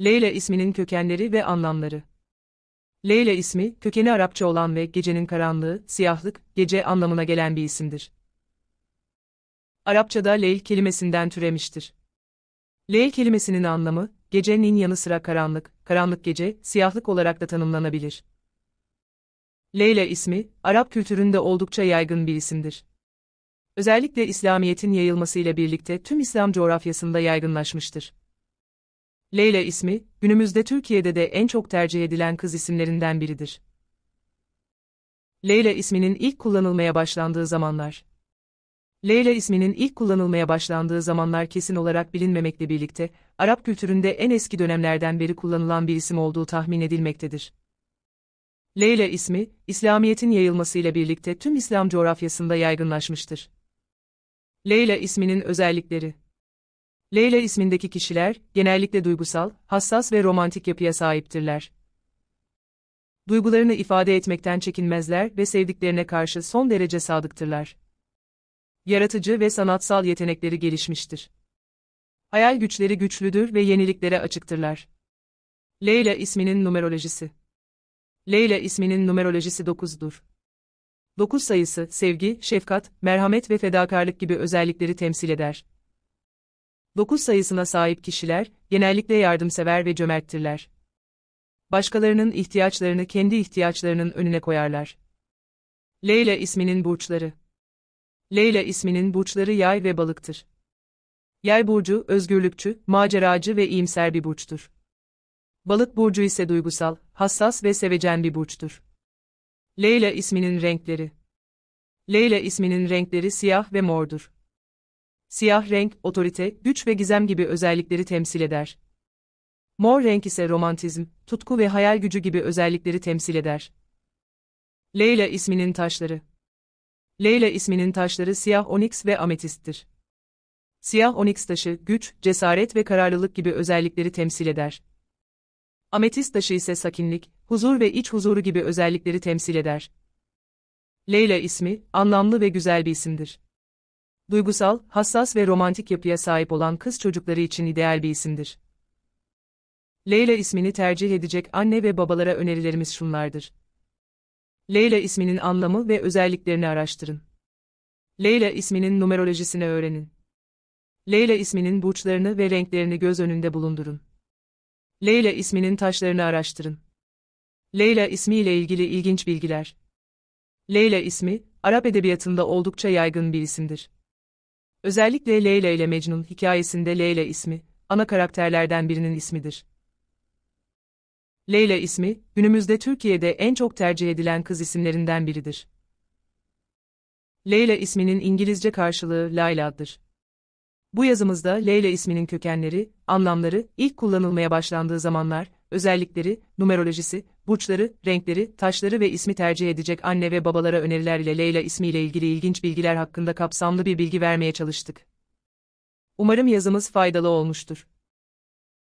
Leyla isminin kökenleri ve anlamları. Leyla ismi, kökeni Arapça olan ve gecenin karanlığı, siyahlık, gece anlamına gelen bir isimdir. Arapçada leyl kelimesinden türemiştir. Leyl kelimesinin anlamı, gecenin yanı sıra karanlık, karanlık gece, siyahlık olarak da tanımlanabilir. Leyla ismi, Arap kültüründe oldukça yaygın bir isimdir. Özellikle İslamiyet'in yayılmasıyla birlikte tüm İslam coğrafyasında yaygınlaşmıştır. Leyla ismi, günümüzde Türkiye'de de en çok tercih edilen kız isimlerinden biridir. Leyla isminin ilk kullanılmaya başlandığı zamanlar. Leyla isminin ilk kullanılmaya başlandığı zamanlar kesin olarak bilinmemekle birlikte, Arap kültüründe en eski dönemlerden beri kullanılan bir isim olduğu tahmin edilmektedir. Leyla ismi, İslamiyet'in yayılmasıyla birlikte tüm İslam coğrafyasında yaygınlaşmıştır. Leyla isminin özellikleri Leyla ismindeki kişiler, genellikle duygusal, hassas ve romantik yapıya sahiptirler. Duygularını ifade etmekten çekinmezler ve sevdiklerine karşı son derece sadıktırlar. Yaratıcı ve sanatsal yetenekleri gelişmiştir. Hayal güçleri güçlüdür ve yeniliklere açıktırlar. Leyla isminin numerolojisi Leyla isminin numerolojisi 9'dur. 9 sayısı sevgi, şefkat, merhamet ve fedakarlık gibi özellikleri temsil eder. 9 sayısına sahip kişiler, genellikle yardımsever ve cömerttirler. Başkalarının ihtiyaçlarını kendi ihtiyaçlarının önüne koyarlar. Leyla isminin burçları Leyla isminin burçları yay ve balıktır. Yay burcu, özgürlükçü, maceracı ve iyimser bir burçtur. Balık burcu ise duygusal, hassas ve sevecen bir burçtur. Leyla isminin renkleri Leyla isminin renkleri siyah ve mordur. Siyah renk, otorite, güç ve gizem gibi özellikleri temsil eder. Mor renk ise romantizm, tutku ve hayal gücü gibi özellikleri temsil eder. Leyla isminin taşları Leyla isminin taşları siyah onyx ve ametisttir. Siyah onyx taşı, güç, cesaret ve kararlılık gibi özellikleri temsil eder. Ametist taşı ise sakinlik, huzur ve iç huzuru gibi özellikleri temsil eder. Leyla ismi, anlamlı ve güzel bir isimdir. Duygusal, hassas ve romantik yapıya sahip olan kız çocukları için ideal bir isimdir. Leyla ismini tercih edecek anne ve babalara önerilerimiz şunlardır. Leyla isminin anlamı ve özelliklerini araştırın. Leyla isminin numerolojisini öğrenin. Leyla isminin burçlarını ve renklerini göz önünde bulundurun. Leyla isminin taşlarını araştırın. Leyla ismiyle ilgili ilginç bilgiler. Leyla ismi, Arap edebiyatında oldukça yaygın bir isimdir. Özellikle Leyla ile Mecnun hikayesinde Leyla ismi, ana karakterlerden birinin ismidir. Leyla ismi, günümüzde Türkiye'de en çok tercih edilen kız isimlerinden biridir. Leyla isminin İngilizce karşılığı Layla'dır. Bu yazımızda Leyla isminin kökenleri, anlamları, ilk kullanılmaya başlandığı zamanlar, özellikleri, numerolojisi, burçları, renkleri, taşları ve ismi tercih edecek anne ve babalara öneriler ile Leyla ismiyle ilgili ilginç bilgiler hakkında kapsamlı bir bilgi vermeye çalıştık. Umarım yazımız faydalı olmuştur.